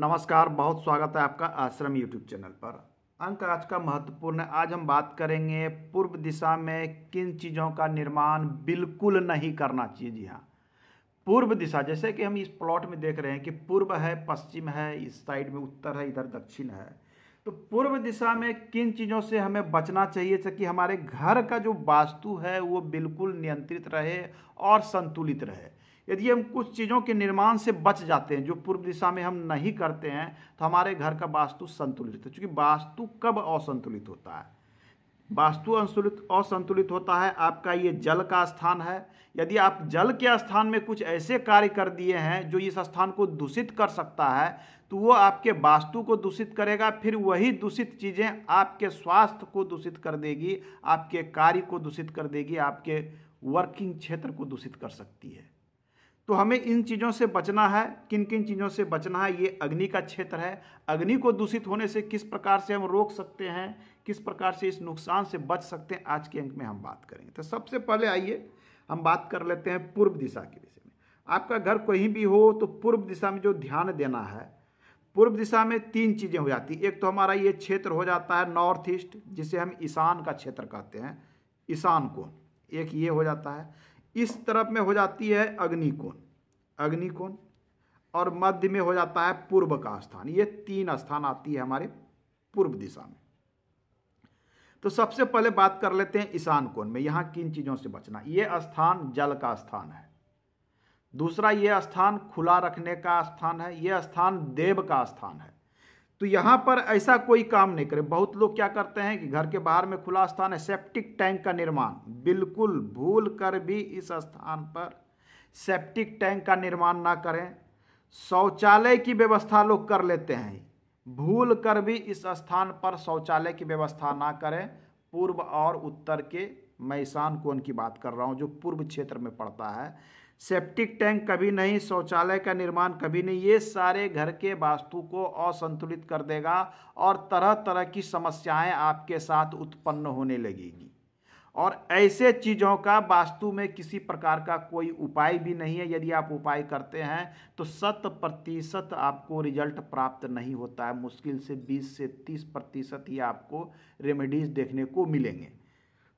नमस्कार बहुत स्वागत है आपका आश्रम यूट्यूब चैनल पर अंक आज का महत्वपूर्ण है आज हम बात करेंगे पूर्व दिशा में किन चीज़ों का निर्माण बिल्कुल नहीं करना चाहिए जी हाँ पूर्व दिशा जैसे कि हम इस प्लॉट में देख रहे हैं कि पूर्व है पश्चिम है इस साइड में उत्तर है इधर दक्षिण है तो पूर्व दिशा में किन चीज़ों से हमें बचना चाहिए ताकि हमारे घर का जो वास्तु है वो बिल्कुल नियंत्रित रहे और संतुलित रहे यदि हम कुछ चीज़ों के निर्माण से बच जाते हैं जो पूर्व दिशा में हम नहीं करते हैं तो हमारे घर का वास्तु संतुलित होता है क्योंकि वास्तु कब असंतुलित होता है वास्तु असंतुलित असंतुलित होता है आपका ये जल का स्थान है यदि आप जल के स्थान में कुछ ऐसे कार्य कर दिए हैं जो इस स्थान को दूषित कर सकता है तो वो आपके वास्तु को दूषित करेगा फिर वही दूषित चीज़ें आपके स्वास्थ्य को दूषित कर देगी आपके कार्य को दूषित कर देगी आपके वर्किंग क्षेत्र को दूषित कर सकती है तो हमें इन चीज़ों से बचना है किन किन चीज़ों से बचना है ये अग्नि का क्षेत्र है अग्नि को दूषित होने से किस प्रकार से हम रोक सकते हैं किस प्रकार से इस नुकसान से बच सकते हैं आज के अंक में हम बात करेंगे तो सबसे पहले आइए हम बात कर लेते हैं पूर्व दिशा के विषय में आपका घर कहीं भी हो तो पूर्व दिशा में जो ध्यान देना है पूर्व दिशा में तीन चीज़ें हो जाती एक तो हमारा ये क्षेत्र हो जाता है नॉर्थ ईस्ट जिसे हम ईशान का क्षेत्र कहते हैं ईशान को एक ये हो जाता है इस तरफ में हो जाती है अग्निकोण अग्निकोण और मध्य में हो जाता है पूर्व का स्थान ये तीन स्थान आती है हमारे पूर्व दिशा में तो सबसे पहले बात कर लेते हैं ईशान कोण में यहाँ किन चीज़ों से बचना ये स्थान जल का स्थान है दूसरा ये स्थान खुला रखने का स्थान है यह स्थान देव का स्थान है तो यहाँ पर ऐसा कोई काम नहीं करें बहुत लोग क्या करते हैं कि घर के बाहर में खुला स्थान है सेप्टिक टैंक का निर्माण बिल्कुल भूल कर भी इस स्थान पर सेप्टिक टैंक का निर्माण ना करें शौचालय की व्यवस्था लोग कर लेते हैं भूल कर भी इस स्थान पर शौचालय की व्यवस्था ना करें पूर्व और उत्तर के मैं कोन कोण की बात कर रहा हूँ जो पूर्व क्षेत्र में पड़ता है सेप्टिक टैंक कभी नहीं शौचालय का निर्माण कभी नहीं ये सारे घर के वास्तु को असंतुलित कर देगा और तरह तरह की समस्याएं आपके साथ उत्पन्न होने लगेगी और ऐसे चीज़ों का वास्तु में किसी प्रकार का कोई उपाय भी नहीं है यदि आप उपाय करते हैं तो शत प्रतिशत आपको रिजल्ट प्राप्त नहीं होता है मुश्किल से 20 से 30 प्रतिशत ही आपको रेमेडीज़ देखने को मिलेंगे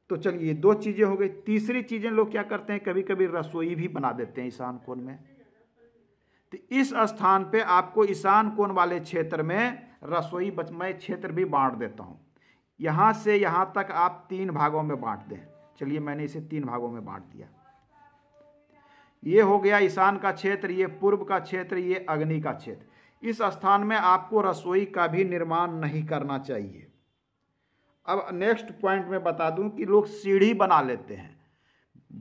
तो चलिए दो चीज़ें हो गई तीसरी चीज़ें लोग क्या करते हैं कभी कभी रसोई भी बना देते हैं ईशान कोण में तो इस स्थान पे आपको ईशान कोण वाले क्षेत्र में रसोई बच मैं क्षेत्र भी बांट देता हूँ यहाँ से यहाँ तक आप तीन भागों में बांट दें चलिए मैंने इसे तीन भागों में बांट दिया ये हो गया ईशान का क्षेत्र ये पूर्व का क्षेत्र ये अग्नि का क्षेत्र इस स्थान में आपको रसोई का भी निर्माण नहीं करना चाहिए अब नेक्स्ट पॉइंट में बता दूं कि लोग सीढ़ी बना लेते हैं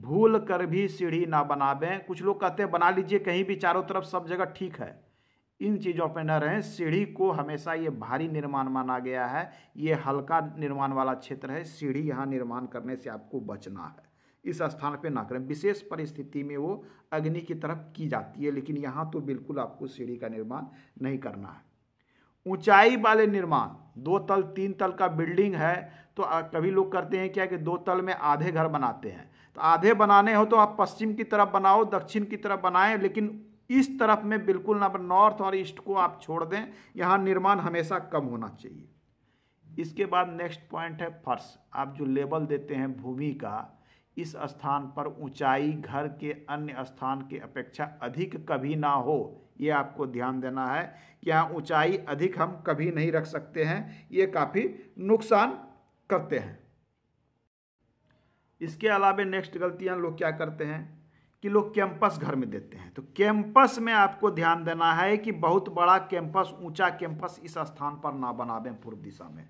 भूल कर भी सीढ़ी ना बनावें कुछ लोग कहते हैं बना लीजिए कहीं भी चारों तरफ सब जगह ठीक है इन चीज़ों पर न रहें सीढ़ी को हमेशा ये भारी निर्माण माना गया है ये हल्का निर्माण वाला क्षेत्र है सीढ़ी यहाँ निर्माण करने से आपको बचना है इस स्थान पे ना करें विशेष परिस्थिति में वो अग्नि की तरफ की जाती है लेकिन यहाँ तो बिल्कुल आपको सीढ़ी का निर्माण नहीं करना है ऊंचाई वाले निर्माण दो तल तीन तल का बिल्डिंग है तो कभी लोग करते हैं क्या कि दो तल में आधे घर बनाते हैं तो आधे बनाने हो तो आप पश्चिम की तरफ बनाओ दक्षिण की तरफ बनाएं लेकिन इस तरफ में बिल्कुल ना नॉर्थ और ईस्ट को आप छोड़ दें यहाँ निर्माण हमेशा कम होना चाहिए इसके बाद नेक्स्ट पॉइंट है फर्श आप जो लेबल देते हैं भूमि का इस स्थान पर ऊंचाई घर के अन्य स्थान के अपेक्षा अधिक कभी ना हो ये आपको ध्यान देना है कि यहाँ ऊंचाई अधिक हम कभी नहीं रख सकते हैं ये काफ़ी नुकसान करते हैं इसके अलावा नेक्स्ट गलतियाँ लोग क्या करते हैं कि लोग कैंपस घर में देते हैं तो कैंपस में आपको ध्यान देना है कि बहुत बड़ा कैंपस ऊंचा कैंपस इस स्थान पर ना बनावें पूर्व दिशा में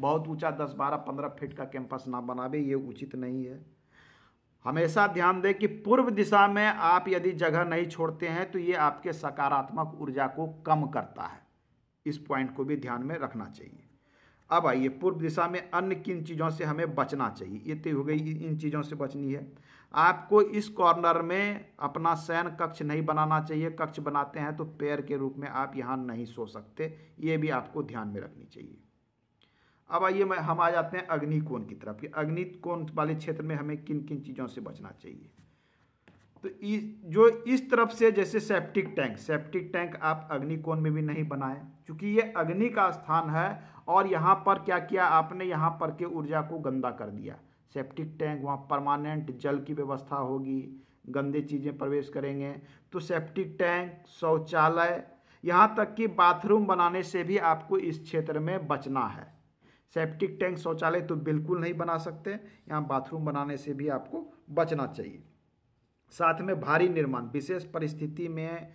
बहुत ऊंचा 10, 12, 15 फीट का कैंपस ना बनावे ये उचित नहीं है हमेशा ध्यान दें कि पूर्व दिशा में आप यदि जगह नहीं छोड़ते हैं तो ये आपके सकारात्मक ऊर्जा को कम करता है इस पॉइंट को भी ध्यान में रखना चाहिए अब आइए पूर्व दिशा में अन्य किन चीज़ों से हमें बचना चाहिए ये तो हो गई इन चीज़ों से बचनी है आपको इस कॉर्नर में अपना शयन कक्ष नहीं बनाना चाहिए कक्ष बनाते हैं तो पैर के रूप में आप यहाँ नहीं सो सकते ये भी आपको ध्यान में रखनी चाहिए अब आइए मैं हम आ जाते हैं अग्नि कोण की तरफ कि अग्नि कोण वाले क्षेत्र में हमें किन किन चीज़ों से बचना चाहिए तो इस जो इस तरफ से जैसे सेप्टिक टैंक सेप्टिक टैंक आप अग्नि कोण में भी नहीं बनाएं क्योंकि ये अग्नि का स्थान है और यहाँ पर क्या किया आपने यहाँ पर के ऊर्जा को गंदा कर दिया सेप्टिक टैंक वहाँ परमानेंट जल की व्यवस्था होगी गंदे चीज़ें प्रवेश करेंगे तो सेप्टिक टैंक शौचालय यहाँ तक कि बाथरूम बनाने से भी आपको इस क्षेत्र में बचना है सेप्टिक टैंक शौचालय तो बिल्कुल नहीं बना सकते यहाँ बाथरूम बनाने से भी आपको बचना चाहिए साथ में भारी निर्माण विशेष परिस्थिति में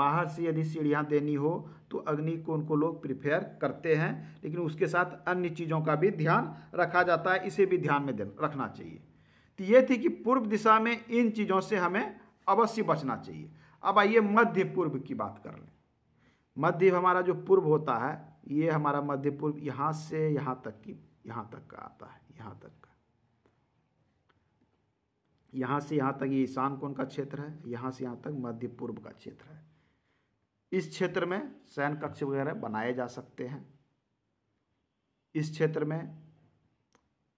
बाहर से यदि सीढ़ियाँ देनी हो तो अग्नि को उनको लोग प्रिफेयर करते हैं लेकिन उसके साथ अन्य चीज़ों का भी ध्यान रखा जाता है इसे भी ध्यान में रखना चाहिए तो ये थी कि पूर्व दिशा में इन चीज़ों से हमें अवश्य बचना चाहिए अब आइए मध्य पूर्व की बात कर लें मध्य हमारा जो पूर्व होता है ये हमारा मध्य पूर्व यहाँ से यहाँ तक की यहाँ तक का आता है यहाँ तक का यहाँ से यहाँ तक ये ईशान कोण का क्षेत्र है यहाँ से यहाँ तक मध्य पूर्व का क्षेत्र है इस क्षेत्र में सैन कक्ष वगैरह बनाए जा सकते हैं इस क्षेत्र में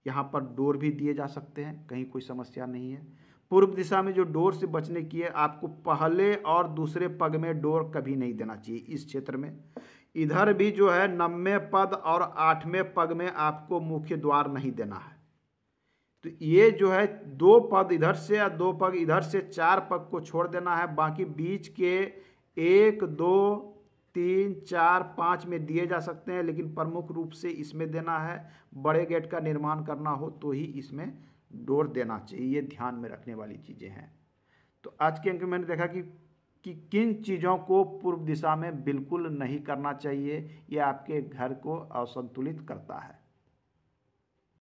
यहाँ पर डोर भी दिए जा सकते हैं कहीं कोई समस्या नहीं है पूर्व दिशा में जो डोर से बचने की है आपको पहले और दूसरे पग में डोर कभी नहीं देना चाहिए इस क्षेत्र में इधर भी जो है नब्बे पद और आठवें पद में आपको मुख्य द्वार नहीं देना है तो ये जो है दो पद इधर से या दो पग इधर से चार पग को छोड़ देना है बाकी बीच के एक दो तीन चार पाँच में दिए जा सकते हैं लेकिन प्रमुख रूप से इसमें देना है बड़े गेट का निर्माण करना हो तो ही इसमें डोर देना चाहिए ये ध्यान में रखने वाली चीज़ें हैं तो आज के अंक में मैंने देखा कि कि किन चीज़ों को पूर्व दिशा में बिल्कुल नहीं करना चाहिए यह आपके घर को असंतुलित करता है